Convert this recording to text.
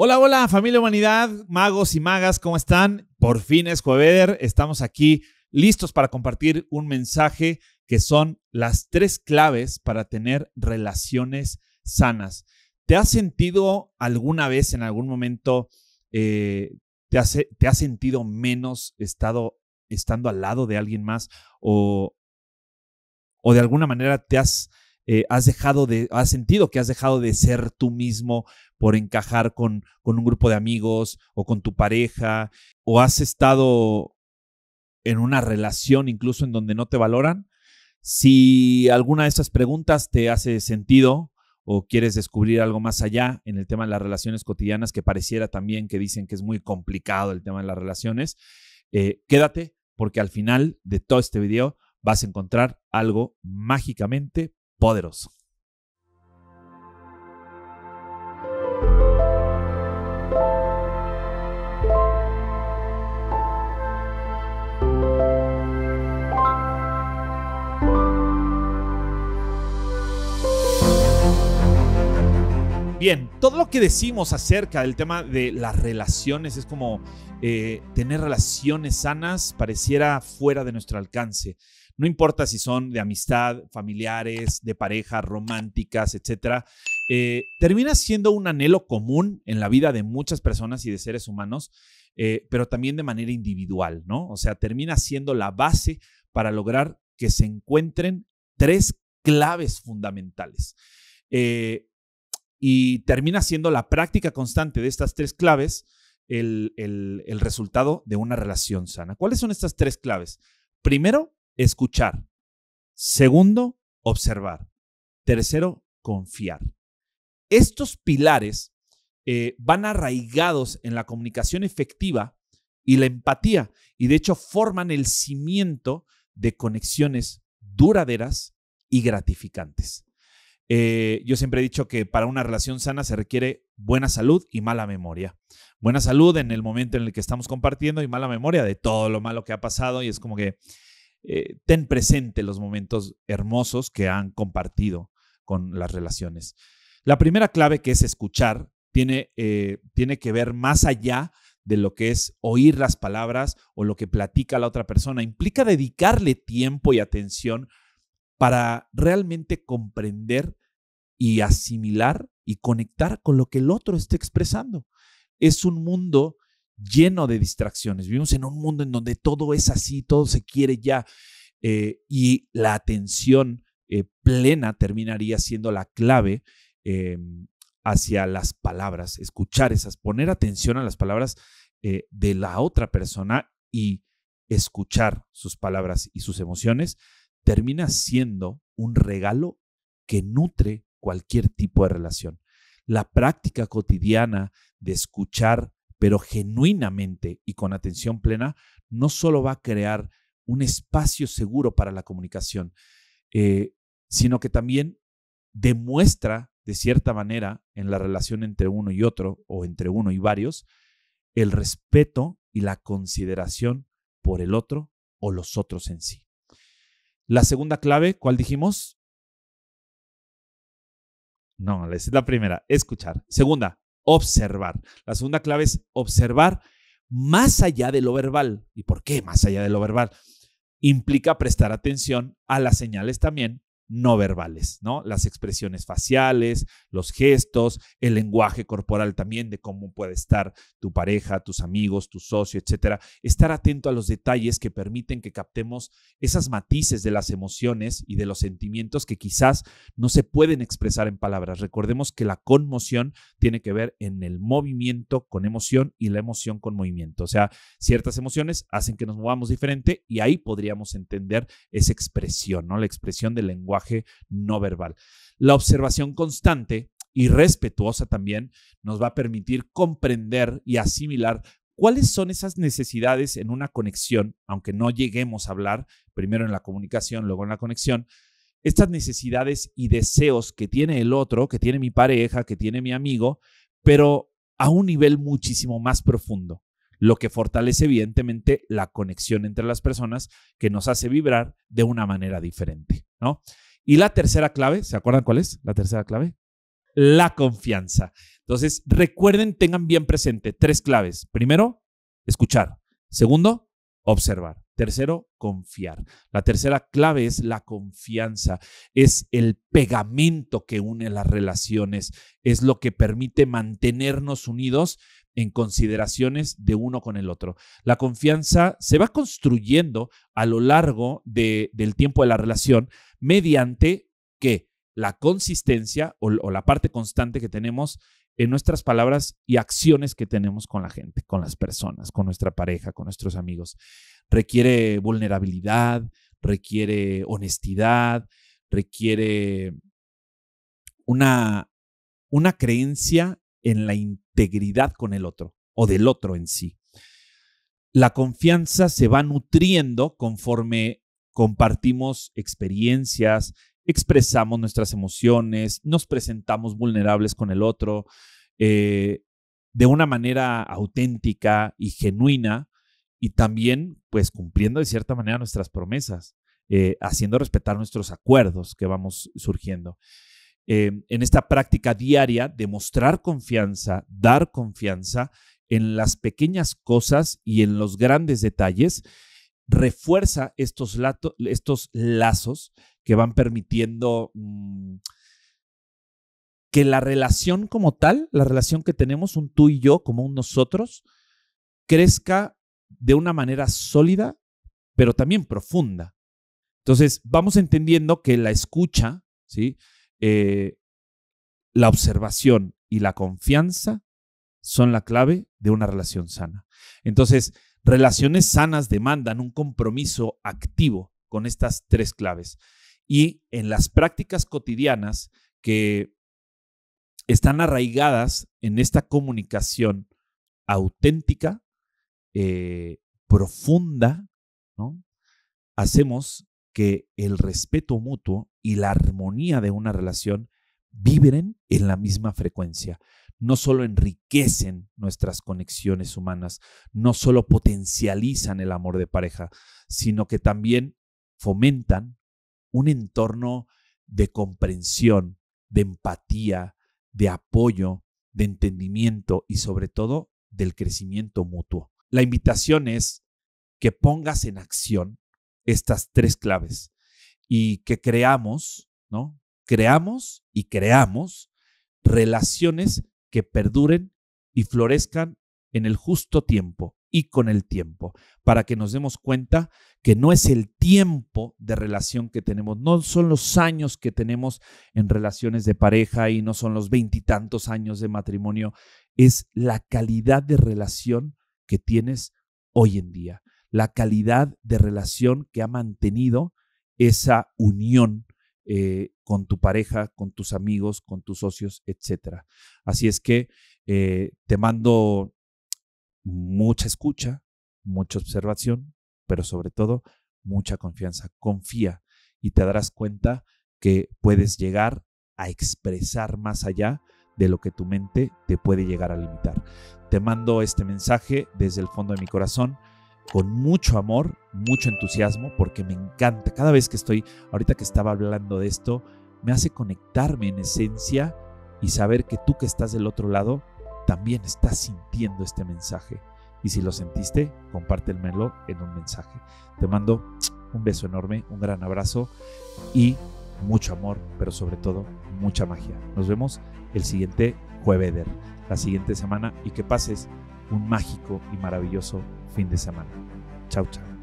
Hola, hola, familia humanidad, magos y magas, ¿cómo están? Por fin es jueves, estamos aquí listos para compartir un mensaje que son las tres claves para tener relaciones sanas. ¿Te has sentido alguna vez en algún momento, eh, te, has, sentido menos estado, estando al lado de alguien más o de alguna manera te has eh, has dejado de, has sentido que has dejado de ser tú mismo por encajar con, con un grupo de amigos o con tu pareja, o has estado en una relación incluso en donde no te valoran. Si alguna de estas preguntas te hace sentido o quieres descubrir algo más allá en el tema de las relaciones cotidianas, que pareciera también que dicen que es muy complicado el tema de las relaciones, eh, quédate porque al final de todo este video vas a encontrar algo mágicamente poderoso. Bien, todo lo que decimos acerca del tema de las relaciones es como eh, tener relaciones sanas pareciera fuera de nuestro alcance no importa si son de amistad, familiares, de pareja, románticas, etcétera, eh, termina siendo un anhelo común en la vida de muchas personas y de seres humanos, eh, pero también de manera individual, ¿no? O sea, termina siendo la base para lograr que se encuentren tres claves fundamentales. Eh, y termina siendo la práctica constante de estas tres claves el, el resultado de una relación sana. ¿Cuáles son estas tres claves? Primero, escuchar. Segundo, observar. Tercero, confiar. Estos pilares eh, van arraigados en la comunicación efectiva y la empatía y de hecho forman el cimiento de conexiones duraderas y gratificantes. Eh, yo siempre he dicho que para una relación sana se requiere buena salud y mala memoria. Buena salud en el momento en el que estamos compartiendo y mala memoria de todo lo malo que ha pasado y es como que eh, ten presente los momentos hermosos que han compartido con las relaciones. La primera clave que es escuchar tiene, eh, tiene que ver más allá de lo que es oír las palabras o lo que platica la otra persona. Implica dedicarle tiempo y atención para realmente comprender y asimilar y conectar con lo que el otro esté expresando. Es un mundo lleno de distracciones. Vivimos en un mundo en donde todo es así, todo se quiere ya eh, y la atención eh, plena terminaría siendo la clave em, hacia las palabras, escuchar esas, poner atención a las palabras eh, de la otra persona y escuchar sus palabras y sus emociones termina siendo un regalo que nutre cualquier tipo de relación. La práctica cotidiana de escuchar pero genuinamente y con atención plena, no solo va a crear un espacio seguro para la comunicación, eh, sino que también demuestra, de cierta manera, en la relación entre uno y otro o entre uno y varios, el respeto y la consideración por el otro o los otros en sí. La segunda clave, ¿cuál dijimos? No, es la primera, escuchar. Segunda, observar. La segunda clave es observar más allá de lo verbal. ¿Y por qué más allá de lo verbal? Implica prestar atención a las señales también no verbales, ¿no? Las expresiones faciales, los gestos, el lenguaje corporal también de cómo puede estar tu pareja, tus amigos, tu socio, etcétera. Estar atento a los detalles que permiten que captemos esas matices de las emociones y de los sentimientos que quizás no se pueden expresar en palabras. Recordemos que la conmoción tiene que ver en el movimiento con emoción y la emoción con movimiento. O sea, ciertas emociones hacen que nos movamos diferente y ahí podríamos entender esa expresión, ¿no? La expresión del lenguaje no verbal. La observación constante y respetuosa también nos va a permitir comprender y asimilar cuáles son esas necesidades en una conexión, aunque no lleguemos a hablar, primero en la comunicación, luego en la conexión, estas necesidades y deseos que tiene el otro, que tiene mi pareja, que tiene mi amigo, pero a un nivel muchísimo más profundo, lo que fortalece evidentemente la conexión entre las personas que nos hace vibrar de una manera diferente, ¿no? Y la tercera clave, ¿se acuerdan cuál es? La tercera clave. La confianza. Entonces, recuerden, tengan bien presente tres claves. Primero, escuchar. Segundo, observar. Tercero, confiar. La tercera clave es la confianza, es el pegamento que une las relaciones, es lo que permite mantenernos unidos en consideraciones de uno con el otro. La confianza se va construyendo a lo largo del tiempo de la relación mediante que la consistencia o la parte constante que tenemos en nuestras palabras y acciones que tenemos con la gente, con las personas, con nuestra pareja, con nuestros amigos. Requiere vulnerabilidad, requiere honestidad, requiere una, una creencia en la integridad con el otro o del otro en sí. La confianza se va nutriendo conforme compartimos experiencias, expresamos nuestras emociones, nos presentamos vulnerables con el otro eh, de una manera auténtica y genuina y también pues cumpliendo de cierta manera nuestras promesas, eh, haciendo respetar nuestros acuerdos que vamos surgiendo. Em, en esta práctica diaria, de mostrar confianza, dar confianza en las pequeñas cosas y en los grandes detalles, refuerza estos, estos lazos que van permitiendo mm, que la relación como tal, la relación que tenemos, un tú y yo, como un nosotros, crezca de una manera sólida, pero también profunda. Entonces, vamos entendiendo que la escucha, ¿sí? Eh, la observación y la confianza son la clave de una relación sana. Entonces, relaciones sanas demandan un compromiso activo con estas tres claves y en las prácticas cotidianas que están arraigadas en esta comunicación auténtica, eh, profunda, hacemos que el respeto mutuo y la armonía de una relación vibren en la misma frecuencia. No solo enriquecen nuestras conexiones humanas, no solo potencializan el amor de pareja, sino que también fomentan un entorno de comprensión, de empatía, de apoyo, de entendimiento y sobre todo del crecimiento mutuo. La invitación es que pongas en acción estas tres claves y que creamos, ¿no? Creamos y creamos relaciones que perduren y florezcan en el justo tiempo y con el tiempo, para que nos demos cuenta que no es el tiempo de relación que tenemos, no son los años que tenemos en relaciones de pareja y no son los veintitantos años de matrimonio, es la calidad de relación que tienes hoy en día, la calidad de relación que ha mantenido esa unión eh, con tu pareja, con tus amigos, con tus socios, etc. Así es que eh, te mando mucha escucha, mucha observación, pero sobre todo mucha confianza. Confía y te darás cuenta que puedes llegar a expresar más allá de lo que tu mente te puede llegar a limitar. Te mando este mensaje desde el fondo de mi corazón con mucho amor, mucho entusiasmo, porque me encanta. Cada vez que estoy, ahorita que estaba hablando de esto, me hace conectarme en esencia y saber que tú que estás del otro lado también estás sintiendo este mensaje. Y si lo sentiste, compártelmelo en un mensaje. Te mando un beso enorme, un gran abrazo y mucho amor, pero sobre todo mucha magia. Nos vemos el siguiente jueves, la siguiente semana y que pases un mágico y maravilloso fin de semana. Chao, chao.